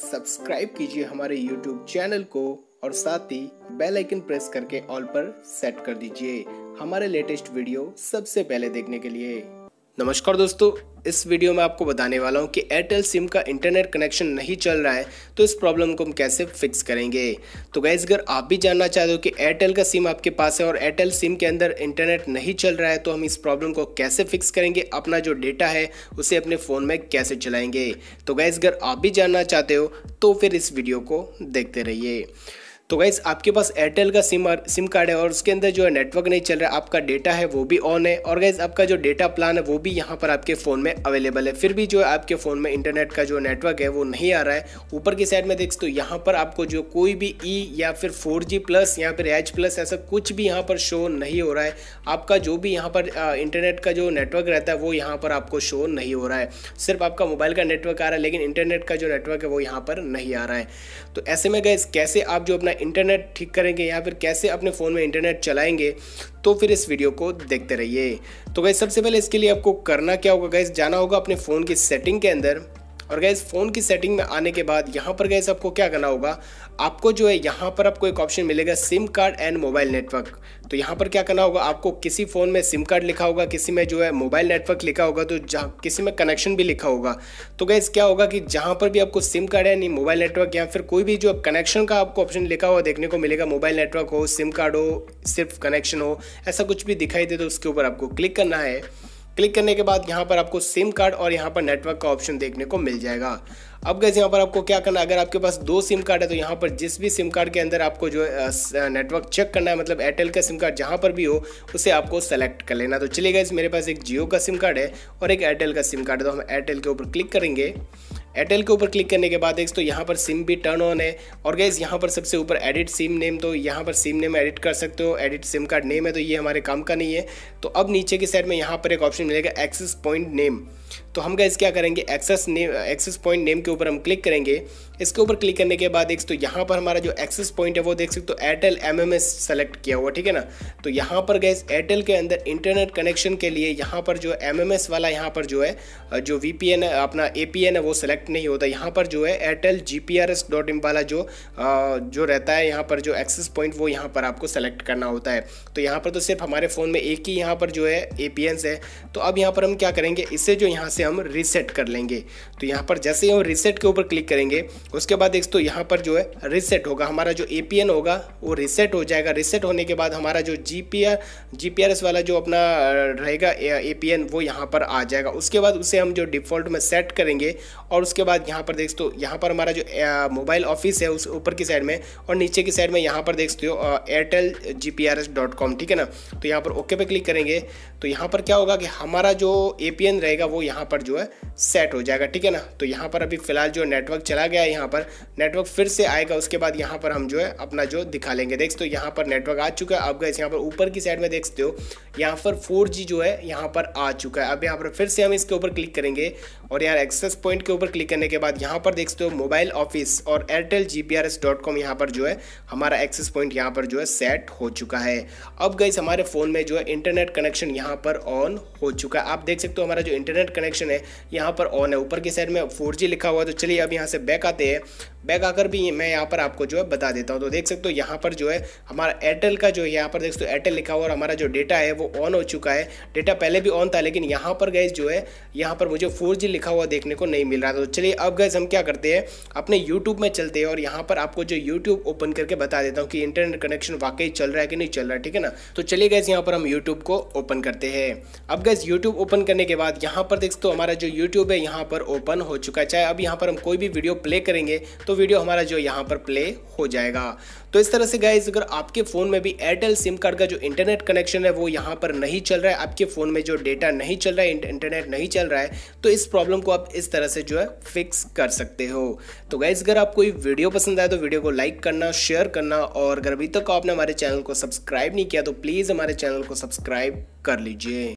subscribe कीजिए हमारे YouTube channel को और साथ ही बेल आइकन प्रेस करके ऑल पर सेट कर दीजिए हमारे लेटेस्ट वीडियो सबसे पहले देखने के लिए नमस्कार दोस्तों इस वीडियो में आपको बताने वाला हूं कि एयरटेल सिम का इंटरनेट कनेक्शन नहीं चल रहा है तो इस प्रॉब्लम को हम कैसे फिक्स करेंगे तो गैस अगर आप भी जानना चाहते हो कि एयरटेल का सिम आपके पास है और एयरटेल सिम के अंदर इंटरनेट नहीं चल रहा है तो हम इस प्रॉब्लम को कैसे फिक्स करेंगे अपना जो डेटा है उसे अपने फ़ोन में कैसे चलाएँगे तो गैस अगर आप भी जानना चाहते हो तो फिर इस वीडियो को देखते रहिए तो गाइज़ आपके पास एयरटेल का सिम सिम कार्ड है और उसके अंदर जो है नेटवर्क नहीं चल रहा है आपका डेटा है वो भी ऑन है और गाइज़ आपका जो डेटा प्लान है वो भी यहाँ पर आपके फ़ोन में अवेलेबल है फिर भी जो है आपके फ़ोन में इंटरनेट का जो नेटवर्क है वो नहीं आ रहा है ऊपर की साइड में देख तो यहाँ पर आपको जो कोई भी ई e या फिर फोर प्लस या फिर एच प्लस ऐसा कुछ भी यहाँ पर शो नहीं हो रहा है आपका जो भी यहाँ पर इंटरनेट का जो नेटवर्क रहता है वो यहाँ पर आपको शो नहीं हो रहा है सिर्फ आपका मोबाइल का नेटवर्क आ रहा है लेकिन इंटरनेट का जो नेटवर्क है वो यहाँ पर नहीं आ रहा है तो ऐसे में गए कैसे आप जो अपना इंटरनेट ठीक करेंगे या फिर कैसे अपने फ़ोन में इंटरनेट चलाएंगे तो फिर इस वीडियो को देखते रहिए तो गई सबसे पहले इसके लिए आपको करना क्या होगा गैस जाना होगा अपने फ़ोन की सेटिंग के अंदर और गैस फ़ोन की सेटिंग में आने के बाद यहाँ पर गैस आपको क्या करना होगा आपको जो है यहाँ पर आपको एक ऑप्शन मिलेगा sim card and mobile network तो यहाँ पर क्या करना होगा आपको किसी फ़ोन में सिम कार्ड लिखा होगा किसी में जो है मोबाइल नेटवर्क लिखा होगा तो जहाँ किसी में कनेक्शन भी लिखा होगा तो गैस क्या होगा कि जहाँ पर भी आपको सिम कार्ड है नहीं मोबाइल नेटवर्क या फिर कोई भी जो कनेक्शन का आपको ऑप्शन लिखा हुआ देखने को मिलेगा मोबाइल नेटवर्क हो सिम कार्ड हो सिर्फ कनेक्शन हो ऐसा कुछ भी दिखाई दे तो उसके ऊपर आपको क्लिक करना है क्लिक करने के बाद यहाँ पर आपको सिम कार्ड और यहाँ पर नेटवर्क का ऑप्शन देखने को मिल जाएगा अब गैस यहाँ पर आपको क्या करना है अगर आपके पास दो सिम कार्ड है तो यहाँ पर जिस भी सिम कार्ड के अंदर आपको जो नेटवर्क चेक करना है मतलब एयरटेल का सिम कार्ड जहाँ पर भी हो उसे आपको सेलेक्ट कर लेना तो चलिए गैस मेरे पास एक जियो का सिम कार्ड है और एक एयरटेल का सिम कार्ड है तो हम एयरटेल के ऊपर क्लिक करेंगे एयरटेल के ऊपर क्लिक करने के बाद एक तो यहाँ पर सिम भी टर्न ऑन है और गैस यहाँ पर सबसे ऊपर एडिट सिम नेम तो यहाँ पर सिम नेम एडिट कर सकते हो एडिट सिम कार्ड नेम है तो ये हमारे काम का नहीं है तो अब नीचे की साइड में यहाँ पर एक ऑप्शन मिलेगा एक्सेस पॉइंट नेम तो हम गैस क्या करेंगे access name access point name के ऊपर हम क्लिक करेंगे इसके ऊपर क्लिक करने के बाद एक तो यहाँ पर हमारा जो एक्सेस पॉइंट है वो देख सकते हो एयरटेल एम एम सेलेक्ट किया हुआ ठीक है ना तो यहाँ पर गैस एयरटेल के अंदर इंटरनेट कनेक्शन के लिए यहाँ पर जो एम एम वाला यहाँ पर जो है जो वी पी एन है अपना ए पी एन है वो सेलेक्ट नहीं होता यहाँ पर जो है Airtel G P R S dot in वाला जो जो रहता है यहाँ पर जो एक्सेस पॉइंट वो यहाँ पर आपको सेलेक्ट करना होता है तो यहाँ पर तो सिर्फ हमारे फ़ोन में एक ही यहाँ पर जो है ए पी एन है तो अब यहाँ पर हम क्या करेंगे इसे जो यहाँ से हम रिसेट कर लेंगे तो यहाँ पर जैसे ही हम रिसेट के ऊपर क्लिक करेंगे उसके बाद एक तो यहाँ पर जो है रिसेट होगा हमारा जो ए होगा वो रिसेट हो जाएगा रिसेट होने के बाद हमारा जो जी पी वाला जो अपना रहेगा ए वो यहाँ पर आ जाएगा उसके बाद उसे हम जो डिफ़ॉल्ट में सेट करेंगे और उसके बाद यहाँ पर देख तो यहाँ पर हमारा जो मोबाइल ऑफिस है उस ऊपर की साइड में और नीचे की साइड में यहाँ पर देख हो एयरटेल जी ठीक है ना तो यहाँ पर ओके पे क्लिक करेंगे तो यहाँ पर क्या होगा कि हमारा जो ए रहेगा वो यहाँ पर जो है सेट हो जाएगा ठीक है ना तो यहाँ पर अभी फिलहाल जो नेटवर्क चला गया है यहाँ पर नेटवर्क फिर से आएगा उसके बाद यहाँ पर हम जो है अपना जो दिखा लेंगे देख तो यहाँ पर नेटवर्क आ चुका है अब गए यहाँ पर ऊपर की साइड में देख सकते हो यहाँ पर फोर जो है यहाँ पर आ चुका है अब यहाँ पर फिर से हम इसके ऊपर क्लिक करेंगे और यहाँ एक्सेस पॉइंट के ऊपर क्लिक करने के बाद यहाँ पर देख सकते हो मोबाइल ऑफिस और Airtel G P R S dot com यहाँ पर जो है हमारा एक्सेस पॉइंट यहाँ पर जो है सेट हो चुका है अब गई हमारे फ़ोन में जो है इंटरनेट कनेक्शन यहाँ पर ऑन हो चुका है आप देख सकते हो हमारा जो इंटरनेट कनेक्शन है यहाँ पर ऑन है ऊपर की साइड में फोर लिखा हुआ है तो चलिए अब यहाँ से बैक आते हैं बैक आकर भी मैं यहाँ पर आपको जो है बता देता हूँ तो देख सकते हो यहाँ पर जो है हमारा एयरटेल का जो है यहाँ पर देख सकते हो एयरटेल लिखा हुआ और हमारा जो डेटा है वो ऑन हो चुका है डेटा पहले भी ऑन था लेकिन यहाँ पर गैस जो है यहाँ पर मुझे फोर लिखा हुआ देखने को नहीं मिल रहा था तो चलिए अब गैस हम क्या करते हैं अपने यूट्यूब में चलते हैं और यहाँ पर आपको जो यूट्यूब ओपन करके बता देता हूँ कि इंटरनेट कनेक्शन वाकई चल रहा है कि नहीं चल रहा है ठीक है ना तो चलिए गैस यहाँ पर हम यूट्यूब को ओपन करते हैं अब गैस यूट्यूब ओपन करने के बाद यहाँ पर देख सकते हो हमारा जो यूट्यूब है यहाँ पर ओपन हो चुका है चाहे अब यहाँ पर हम कोई भी वीडियो प्ले करेंगे तो वीडियो हमारा जो यहाँ पर प्ले हो जाएगा तो इस तरह से गाइज अगर आपके फ़ोन में भी एयरटेल सिम कार्ड का जो इंटरनेट कनेक्शन है वो यहाँ पर नहीं चल रहा है आपके फ़ोन में जो डेटा नहीं चल रहा है इंटरनेट नहीं चल रहा है तो इस प्रॉब्लम को आप इस तरह से जो है फिक्स कर सकते हो तो गाइज अगर आप कोई वीडियो पसंद आए तो वीडियो को लाइक करना शेयर करना और अगर अभी तक आपने हमारे चैनल को सब्सक्राइब नहीं किया तो प्लीज़ हमारे चैनल को सब्सक्राइब कर लीजिए